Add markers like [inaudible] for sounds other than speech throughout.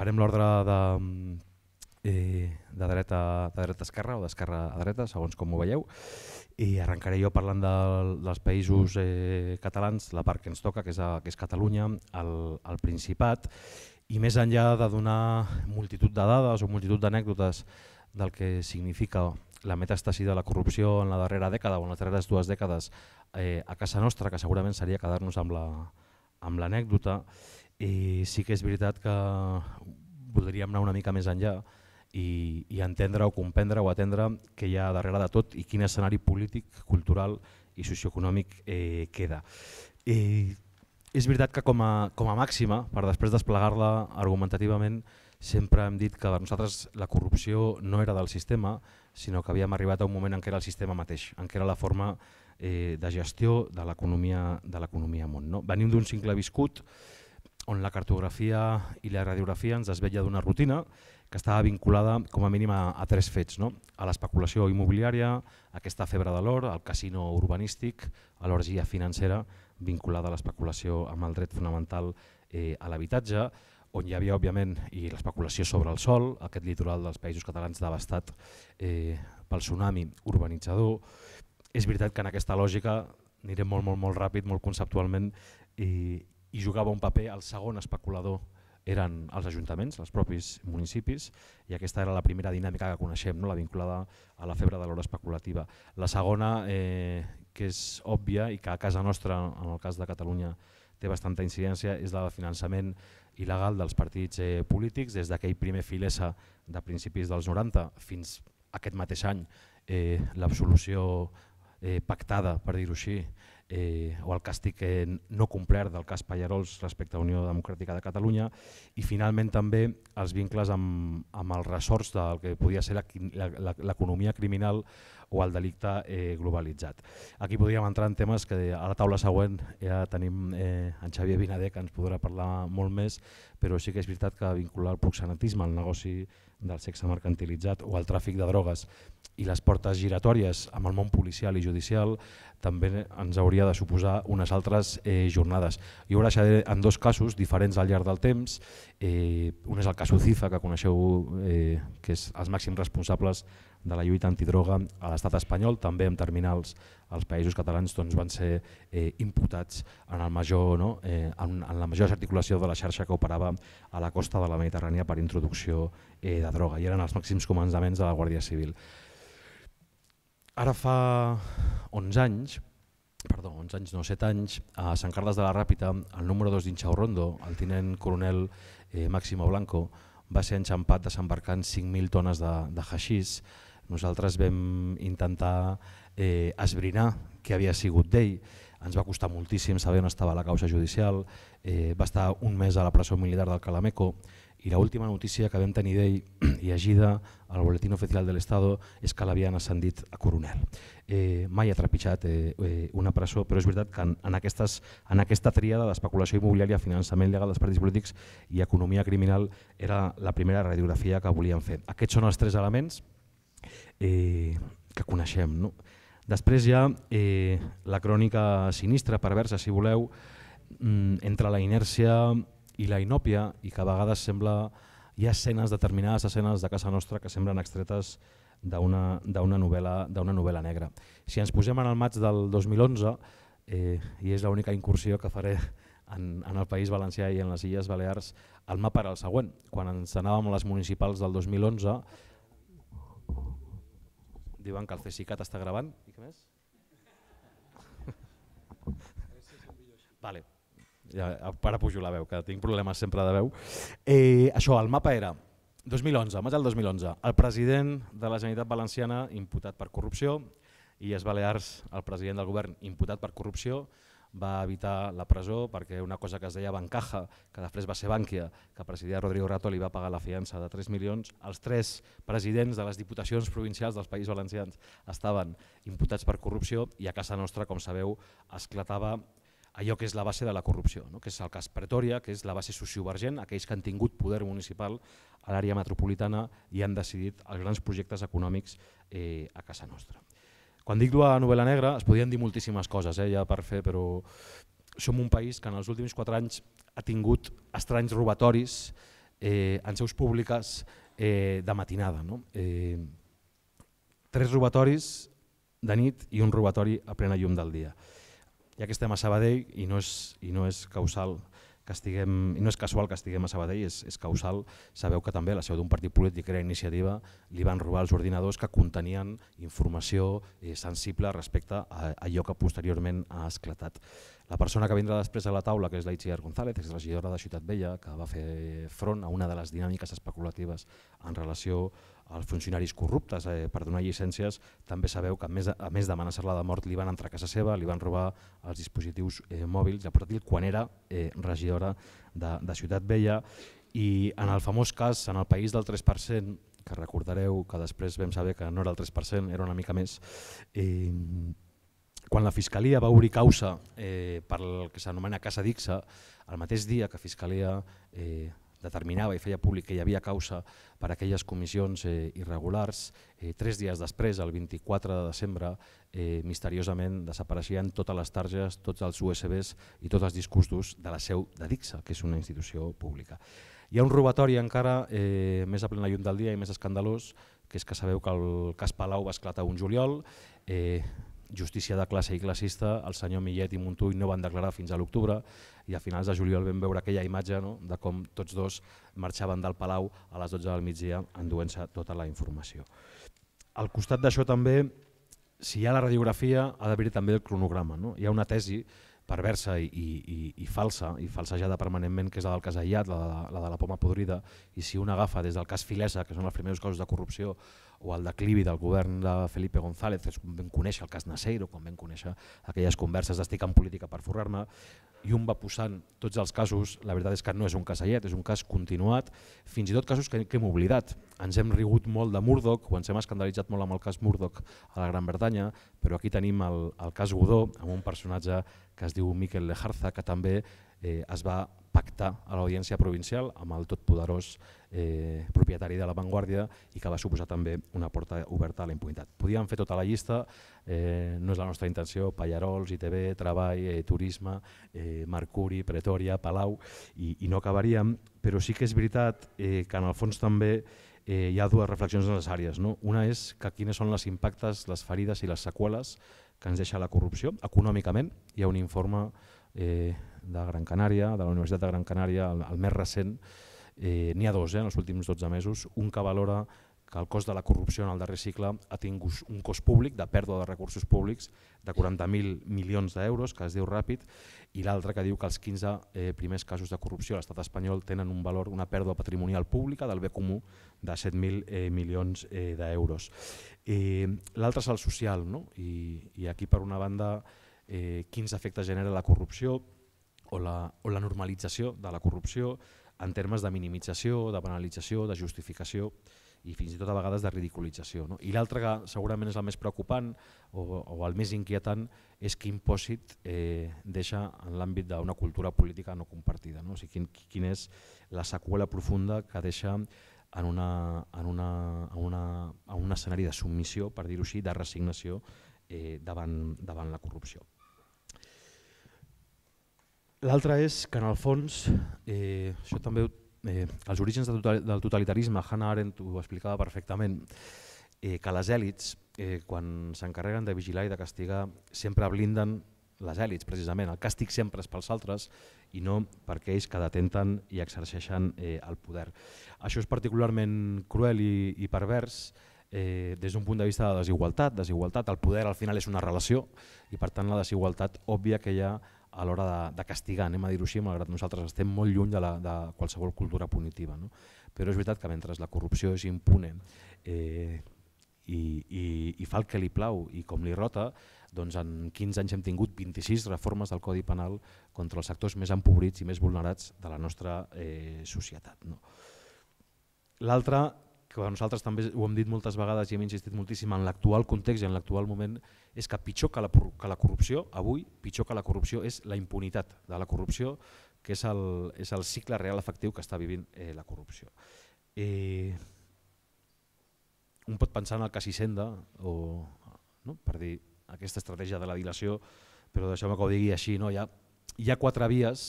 farem l'ordre de, mm, eh, de dreta, de dreta a esquerra o d'esquerra a dreta, segons com ho veieu. I arrencaré jo parlant de, dels països eh, catalans, la part que ens toca, que és, a, que és Catalunya, el, el Principat, i més enllà de donar multitud de dades o multitud d'anècdotes del que significa la metastasi de la corrupció en la darrera dècada o en les darreres dues dècades eh, a casa nostra, que segurament seria quedar-nos amb l'anècdota, la, amb i sí que és veritat que voldríem anar una mica més enllà i, i entendre o comprendre o atendre què hi ha darrere de tot i quin escenari polític, cultural i socioeconòmic eh, queda. Eh, és veritat que com a, com a màxima, per després desplegar-la argumentativament, sempre hem dit que per nosaltres la corrupció no era del sistema, sinó que havíem arribat a un moment en què era el sistema mateix, en què era la forma eh, de gestió de l'economia món. No? Venim d'un cingle viscut on la cartografia i la radiografia ens desvetlla d'una rutina que estava vinculada com a mínim a, a tres fets, no? a l'especulació immobiliària, a aquesta febre de l'or, al casino urbanístic, a l'orgia financera vinculada a l'especulació amb el dret fonamental eh, a l'habitatge, on hi havia, òbviament, i l'especulació sobre el sol, aquest litoral dels països catalans devastat eh, pel tsunami urbanitzador. És veritat que en aquesta lògica anirem molt, molt, molt ràpid, molt conceptualment, i, i jugava un paper el segon especulador eren els ajuntaments, els propis municipis, i aquesta era la primera dinàmica que coneixem, no? la vinculada a la febre de l'hora especulativa. La segona, eh, que és òbvia i que a casa nostra, en el cas de Catalunya, té bastanta incidència és la de finançament il·legal dels partits eh, polítics, des d'aquell primer filesa de principis dels 90 fins aquest mateix any, eh, l'absolució eh, pactada, per dir-ho així, eh, o el càstig no complert del cas Pallarols respecte a Unió Democràtica de Catalunya i finalment també els vincles amb, amb els ressorts del que podia ser l'economia criminal o el delicte eh, globalitzat. Aquí podríem entrar en temes que a la taula següent ja tenim eh, en Xavier Vinader que ens podrà parlar molt més, però sí que és veritat que vincular el proxenetisme al negoci del sexe mercantilitzat o el tràfic de drogues i les portes giratòries amb el món policial i judicial també ens hauria de suposar unes altres eh, jornades. Jo ho deixaré en dos casos diferents al llarg del temps. Eh, un és el cas UCIFA, que coneixeu, eh, que és els màxims responsables de la lluita antidroga a l'estat espanyol, també amb terminals els països catalans doncs, van ser eh, imputats en, el major, no? eh, en, en la major articulació de la xarxa que operava a la costa de la Mediterrània per introducció eh, de droga i eren els màxims comandaments de la Guàrdia Civil. Ara fa 11 anys, perdó, 11 anys, no, 7 anys, a Sant Carles de la Ràpita, el número 2 d'Inxau Rondo, el tinent coronel eh, Máximo Blanco, va ser enxampat desembarcant 5.000 tones de, de haixís nosaltres vam intentar eh, esbrinar què havia sigut d'ell, ens va costar moltíssim saber on estava la causa judicial, eh, va estar un mes a la presó militar del Calameco i l'última notícia que vam tenir d'ell [clears throat] llegida al Boletín Oficial de l'Estat és que l'havien ascendit a coronel. Eh, mai ha trepitjat eh, eh, una presó, però és veritat que en, en, aquestes, en aquesta triada d'especulació immobiliària, finançament legal dels partits polítics i economia criminal era la primera radiografia que volien fer. Aquests són els tres elements eh, que coneixem. No? Després hi ha eh, la crònica sinistra, perversa, si voleu, mm, entre la inèrcia i la inòpia i que a vegades sembla hi ha escenes, determinades escenes de casa nostra que semblen extretes d'una novel·la, novel·la negra. Si ens posem en el maig del 2011, eh, i és l'única incursió que faré en, en el País Valencià i en les Illes Balears, el mapa era el següent. Quan ens anàvem a les municipals del 2011, diuen que el CSICAT està gravant. I què més? vale. Ja, para pujo la veu, que tinc problemes sempre de veu. Eh, això, el mapa era 2011, maig del 2011, el president de la Generalitat Valenciana imputat per corrupció, i es Balears, el president del govern imputat per corrupció, va evitar la presó perquè una cosa que es deia Bancaja, que després va ser Bànquia, que presidia Rodrigo Rato, li va pagar la fiança de 3 milions. Els tres presidents de les diputacions provincials dels Països Valencians estaven imputats per corrupció i a casa nostra, com sabeu, esclatava allò que és la base de la corrupció, no? que és el cas Pretòria, que és la base sociovergent, aquells que han tingut poder municipal a l'àrea metropolitana i han decidit els grans projectes econòmics eh, a casa nostra. Quan dic la novel·la negra es podien dir moltíssimes coses eh, ja per fer, però som un país que en els últims quatre anys ha tingut estranys robatoris eh, en seus públiques eh, de matinada. No? Eh, tres robatoris de nit i un robatori a plena llum del dia. Ja que estem a Sabadell i no és, i no és causal que estiguem, i no és casual que estiguem a Sabadell, és, és causal, sabeu que també la seu d'un partit polític que era iniciativa li van robar els ordinadors que contenien informació eh, sensible respecte a, a allò que posteriorment ha esclatat. La persona que vindrà després a la taula, que és la Itziar González, regidora de Ciutat Vella, que va fer front a una de les dinàmiques especulatives en relació els funcionaris corruptes eh, per donar llicències, també sabeu que a més, a més d'amenaçar-la de mort li van entrar a casa seva, li van robar els dispositius eh, mòbils de portàtil quan era eh, regidora de, de Ciutat Vella i en el famós cas, en el país del 3%, que recordareu que després vam saber que no era el 3%, era una mica més, eh, quan la Fiscalia va obrir causa eh, per el que s'anomena Casa Dixa, el mateix dia que Fiscalia eh, determinava i feia públic que hi havia causa per a aquelles comissions eh, irregulars, eh, tres dies després, el 24 de desembre, eh, misteriosament desapareixien totes les targes, tots els USBs i tots els discursos de la seu de Dixa, que és una institució pública. Hi ha un robatori encara eh, més a plena llum del dia i més escandalós, que és que sabeu que el cas Palau va esclatar un juliol, eh, justícia de classe i classista, el senyor Millet i Montull no van declarar fins a l'octubre i a finals de juliol vam veure aquella imatge no? de com tots dos marxaven del Palau a les 12 del migdia enduent-se tota la informació. Al costat d'això també, si hi ha la radiografia, ha dhaver també el cronograma. No? Hi ha una tesi perversa i, i, i falsa, i falsejada permanentment, que és la del cas aïllat, la de la, la de la poma podrida, i si un agafa des del cas Filesa, que són els primers casos de corrupció, o el declivi del govern de Felipe González, que vam conèixer el cas Naseiro, quan vam conèixer aquelles converses d'estic en política per forrar-me, i un va posant tots els casos, la veritat és que no és un cas aïllat, és un cas continuat, fins i tot casos que, que hem oblidat. Ens hem rigut molt de Murdoch, quan ens hem escandalitzat molt amb el cas Murdoch a la Gran Bretanya, però aquí tenim el, el cas Godó, amb un personatge que es diu Miquel Lejarza, que també eh, es va pactar a l'Audiència Provincial amb el totpoderós eh, propietari de la Vanguardia i que va suposar també una porta oberta a la impunitat. Podíem fer tota la llista, eh, no és la nostra intenció, Pallarols, ITV, Treball, eh, Turisme, eh, Mercuri, Pretòria, Palau, i, i no acabaríem, però sí que és veritat eh, que en el fons també eh, hi ha dues reflexions necessàries. No? Una és que quines són les impactes, les ferides i les seqüeles que ens deixa la corrupció econòmicament. Hi ha un informe eh, de Gran Canària, de la Universitat de Gran Canària, el, el més recent, eh, n'hi ha dos eh, en els últims 12 mesos, un que valora que el cost de la corrupció en el darrer cicle ha tingut un cost públic de pèrdua de recursos públics de 40.000 milions d'euros, que es diu ràpid, i l'altre que diu que els 15 eh, primers casos de corrupció a l'estat espanyol tenen un valor, una pèrdua patrimonial pública del bé comú de 7.000 eh, milions eh, d'euros. Eh, l'altre és el social, no? I, i aquí per una banda eh, quins efectes genera la corrupció, o la, o la normalització de la corrupció en termes de minimització, de banalització, de justificació i fins i tot a vegades de ridiculització. No? I l'altre que segurament és el més preocupant o, o el més inquietant és quin pòsit eh, deixa en l'àmbit d'una cultura política no compartida. No? O sigui, quin, quin és la seqüela profunda que deixa en, una, en, una, en, una, en un escenari de submissió, per dir-ho així, de resignació eh, davant, davant la corrupció. L'altre és que en el fons, eh, això també eh, els orígens del totalitarisme, Hannah Arendt ho explicava perfectament, eh, que les èlits, eh, quan s'encarreguen de vigilar i de castigar, sempre blinden les èlits, precisament. El càstig sempre és pels altres i no per aquells que detenten i exerceixen eh, el poder. Això és particularment cruel i, i pervers eh, des d'un punt de vista de desigualtat. Desigualtat, el poder al final és una relació i per tant la desigualtat òbvia que hi ha a l'hora de, de castigar, anem a dir-ho així, malgrat nosaltres estem molt lluny de, la, de qualsevol cultura punitiva. No? Però és veritat que mentre la corrupció és impune eh, i, i, i fa el que li plau i com li rota, doncs en 15 anys hem tingut 26 reformes del Codi Penal contra els sectors més empobrits i més vulnerats de la nostra eh, societat. No? L'altra que nosaltres també ho hem dit moltes vegades i hem insistit moltíssim en l'actual context i en l'actual moment, és que pitjor que la, que la corrupció, avui, pitjor que la corrupció és la impunitat de la corrupció, que és el, és el cicle real efectiu que està vivint eh, la corrupció. Eh, un pot pensar en el cas Hisenda, o, no? per dir aquesta estratègia de la dilació, però deixeu-me que ho digui així, no? hi, ha, hi ha quatre vies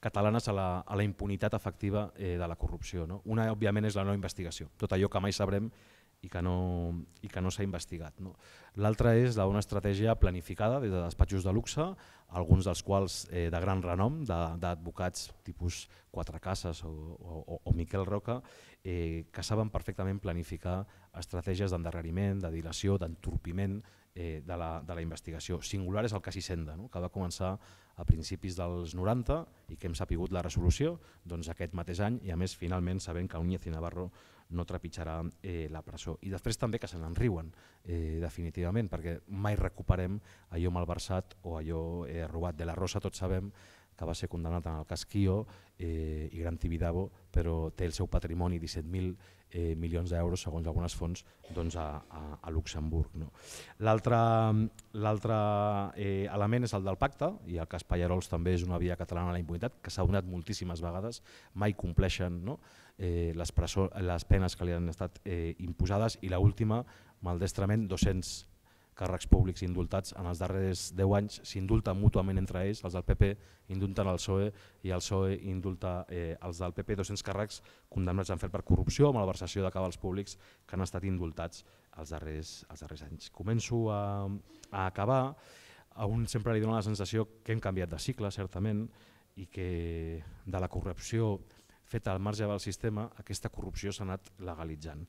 catalanes a la, a la impunitat efectiva eh, de la corrupció. No? Una, òbviament, és la no investigació, tot allò que mai sabrem i que no, i que no s'ha investigat. No? L'altra és una estratègia planificada des de despatxos de luxe, alguns dels quals eh, de gran renom, d'advocats tipus Quatre Cases o, o, o Miquel Roca, eh, que saben perfectament planificar estratègies d'endarreriment, de dilació, d'entorpiment eh, de, la, de la investigació. Singular és el cas Hisenda, no? que va començar a principis dels 90 i que hem sapigut la resolució doncs, aquest mateix any i a més finalment sabent que Uñez i Navarro no trepitjarà eh, la presó. I després també que se n'enriuen, eh, definitivament, perquè mai recuperem allò malversat o allò eh, robat. De la Rosa tots sabem que va ser condemnat en el cas Kio eh, i Gran Tibidabo, però té el seu patrimoni 17.000 eh, milions d'euros, segons algunes fonts, doncs a, a, a Luxemburg. No? L'altre eh, element és el del pacte, i el cas Pallarols també és una via catalana a la impunitat, que s'ha donat moltíssimes vegades, mai compleixen no? eh, les, presó, les penes que li han estat eh, imposades i l'última, maldestrament, 200 càrrecs públics indultats en els darrers 10 anys s'indulten mútuament entre ells, els del PP indulten el PSOE i el PSOE indulta eh, els del PP 200 càrrecs condemnats en fer per corrupció, malversació de cabals públics que han estat indultats els darrers, els darrers anys. Començo a, a acabar, a un sempre li dona la sensació que hem canviat de cicle, certament, i que de la corrupció feta al marge del sistema, aquesta corrupció s'ha anat legalitzant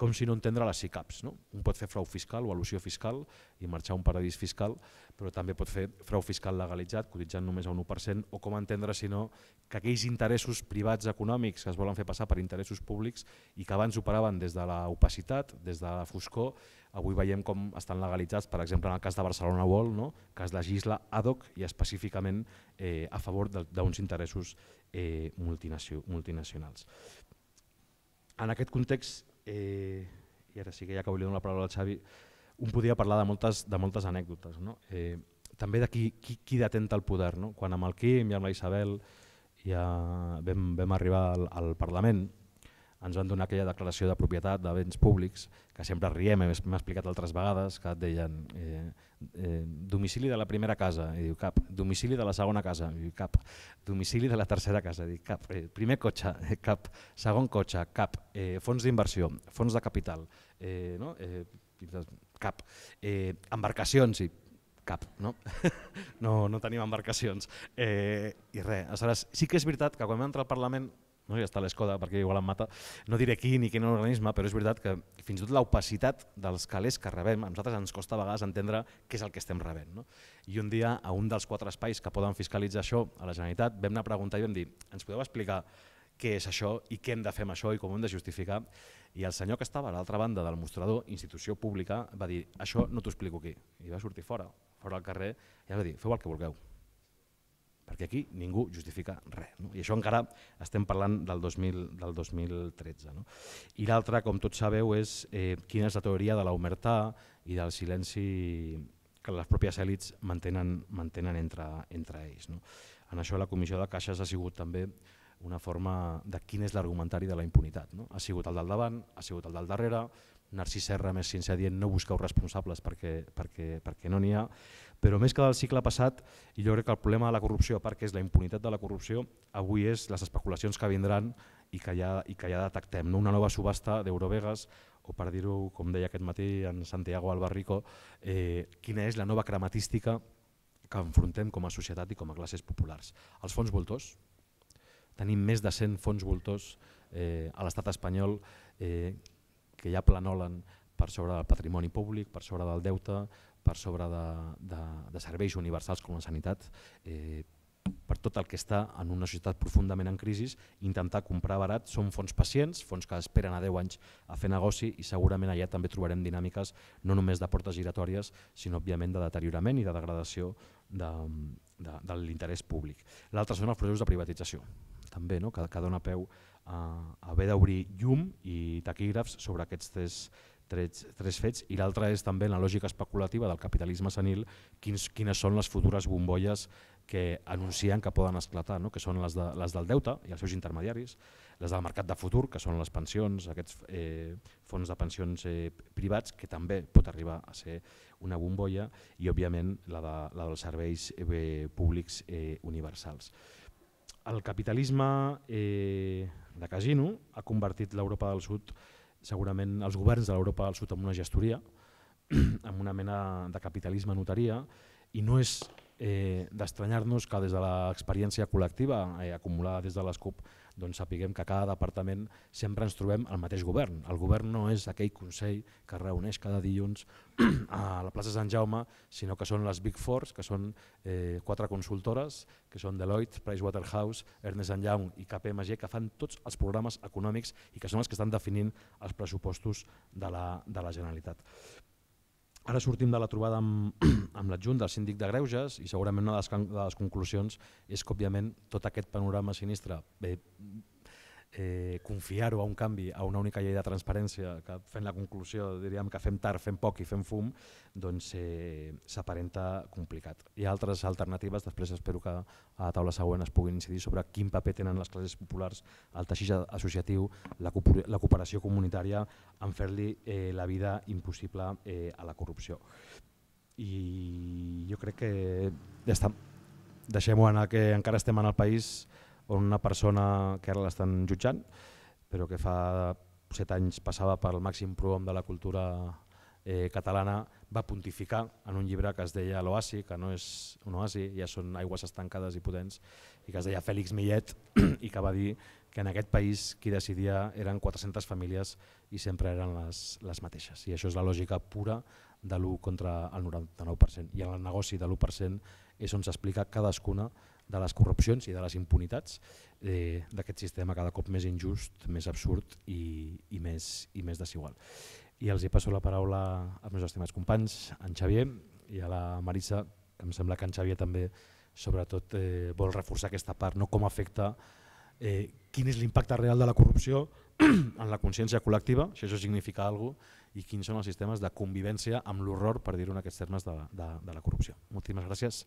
com si no entendre les SICAPs. No? Un pot fer frau fiscal o al·lusió fiscal i marxar a un paradís fiscal, però també pot fer frau fiscal legalitzat, cotitzant només a un 1%, o com entendre, si no, que aquells interessos privats econòmics que es volen fer passar per interessos públics i que abans operaven des de l'opacitat, des de la foscor, avui veiem com estan legalitzats, per exemple, en el cas de Barcelona World, no? que es legisla ad hoc i específicament eh, a favor d'uns interessos eh, multinacionals. En aquest context eh, i ara sí que ja que volia donar la paraula al Xavi, un podia parlar de moltes, de moltes anècdotes. No? Eh, també de qui, qui, qui detenta el poder. No? Quan amb el Quim i amb la Isabel ja vam, vam arribar al, al Parlament, ens van donar aquella declaració de propietat de béns públics, que sempre riem, hem explicat altres vegades, que et deien eh, eh, domicili de la primera casa, i diu cap, domicili de la segona casa, i diu cap, domicili de la tercera casa, i diu cap, eh, primer cotxe, [laughs] eh, cap, segon cotxe, cap, eh, fons d'inversió, fons de capital, eh, no? eh, doncs, cap, eh, embarcacions, i cap, no? [laughs] no, no tenim embarcacions. Eh, I res, aleshores, sí que és veritat que quan vam entrar al Parlament no? i està l'Escoda, perquè igual em mata, no diré qui ni quin organisme, però és veritat que fins i tot l'opacitat dels calés que rebem, a nosaltres ens costa a vegades entendre què és el que estem rebent. No? I un dia, a un dels quatre espais que poden fiscalitzar això a la Generalitat, vam anar a preguntar i vam dir, ens podeu explicar què és això i què hem de fer amb això i com ho hem de justificar. I el senyor que estava a l'altra banda del mostrador, institució pública, va dir, això no t'ho explico aquí. I va sortir fora, fora al carrer, i va dir, feu el que vulgueu perquè aquí ningú justifica res. No? I això encara estem parlant del, 2000, del 2013. No? I l'altra, com tots sabeu, és eh, quina és la teoria de la l'omertà i del silenci que les pròpies èlits mantenen, mantenen entre, entre ells. No? En això la Comissió de Caixes ha sigut també una forma de quin és l'argumentari de la impunitat. No? Ha sigut el del davant, ha sigut el del darrere, Narcís Serra més sincer dient no busqueu responsables perquè, perquè, perquè no n'hi ha, però més que del cicle passat, i jo crec que el problema de la corrupció, perquè és la impunitat de la corrupció, avui és les especulacions que vindran i que ja, i que ja detectem. No? Una nova subhasta d'Eurovegas, o per dir-ho, com deia aquest matí en Santiago Albarrico, eh, quina és la nova crematística que enfrontem com a societat i com a classes populars. Els fons voltors, Tenim més de 100 fons voltors eh, a l'estat espanyol eh, que ja planolen per sobre del patrimoni públic, per sobre del deute, per sobre de, de, de serveis universals com la sanitat, eh, per tot el que està en una societat profundament en crisi, intentar comprar barat són fons pacients, fons que esperen a 10 anys a fer negoci i segurament allà també trobarem dinàmiques no només de portes giratòries, sinó òbviament de deteriorament i de degradació de, de, de l'interès públic. L'altre són els processos de privatització també, no? que, que dona peu a haver d'obrir llum i taquígrafs sobre aquests tres, tres, tres fets i l'altre és també la lògica especulativa del capitalisme senil quins, quines són les futures bombolles que anuncien que poden esclatar, no? que són les, de, les del deute i els seus intermediaris, les del mercat de futur, que són les pensions, aquests eh, fons de pensions eh, privats, que també pot arribar a ser una bombolla, i òbviament la, de, la dels serveis eh, públics eh, universals. El capitalisme eh, de casino ha convertit l'Europa del Sud, segurament els governs de l'Europa del Sud, en una gestoria, amb [clears throat] una mena de capitalisme notaria, i no és eh, d'estranyar-nos que des de l'experiència col·lectiva eh, acumulada des de les CUP doncs sapiguem que cada departament sempre ens trobem al mateix govern. El govern no és aquell consell que es reuneix cada dilluns [clears throat] a la plaça Sant Jaume, sinó que són les Big Fours, que són eh, quatre consultores, que són Deloitte, Pricewaterhouse, Ernest Young i KPMG, que fan tots els programes econòmics i que són els que estan definint els pressupostos de la, de la Generalitat. Ara sortim de la trobada amb, [clears throat] amb l'adjunt del síndic de Greuges i segurament una de les, de les conclusions és que, òbviament, tot aquest panorama sinistre bé, eh, confiar-ho a un canvi, a una única llei de transparència, que fent la conclusió diríem que fem tard, fem poc i fem fum, doncs eh, s'aparenta complicat. Hi ha altres alternatives, després espero que a la taula següent es puguin incidir sobre quin paper tenen les classes populars, el teixit associatiu, la, cooperació comunitària, en fer-li eh, la vida impossible eh, a la corrupció. I jo crec que ja està. Deixem-ho anar, que encara estem en el país on una persona que ara l'estan jutjant, però que fa set anys passava pel màxim prohom de la cultura eh, catalana, va pontificar en un llibre que es deia L'Oasi, que no és un oasi, ja són aigües estancades i potents, i que es deia Fèlix Millet, [clears throat] i que va dir que en aquest país qui decidia eren 400 famílies i sempre eren les, les mateixes. I això és la lògica pura de l'1 contra el 99%. I en el negoci de l'1% és on s'explica cadascuna de les corrupcions i de les impunitats eh, d'aquest sistema cada cop més injust, més absurd i, i, més, i més desigual. I els hi passo la paraula als meus estimats companys, en Xavier i a la Marisa, que em sembla que en Xavier també sobretot eh, vol reforçar aquesta part, no com afecta eh, quin és l'impacte real de la corrupció en la consciència col·lectiva, si això significa alguna cosa, i quins són els sistemes de convivència amb l'horror, per dir-ho en aquests termes, de, de, de la corrupció. Moltíssimes gràcies.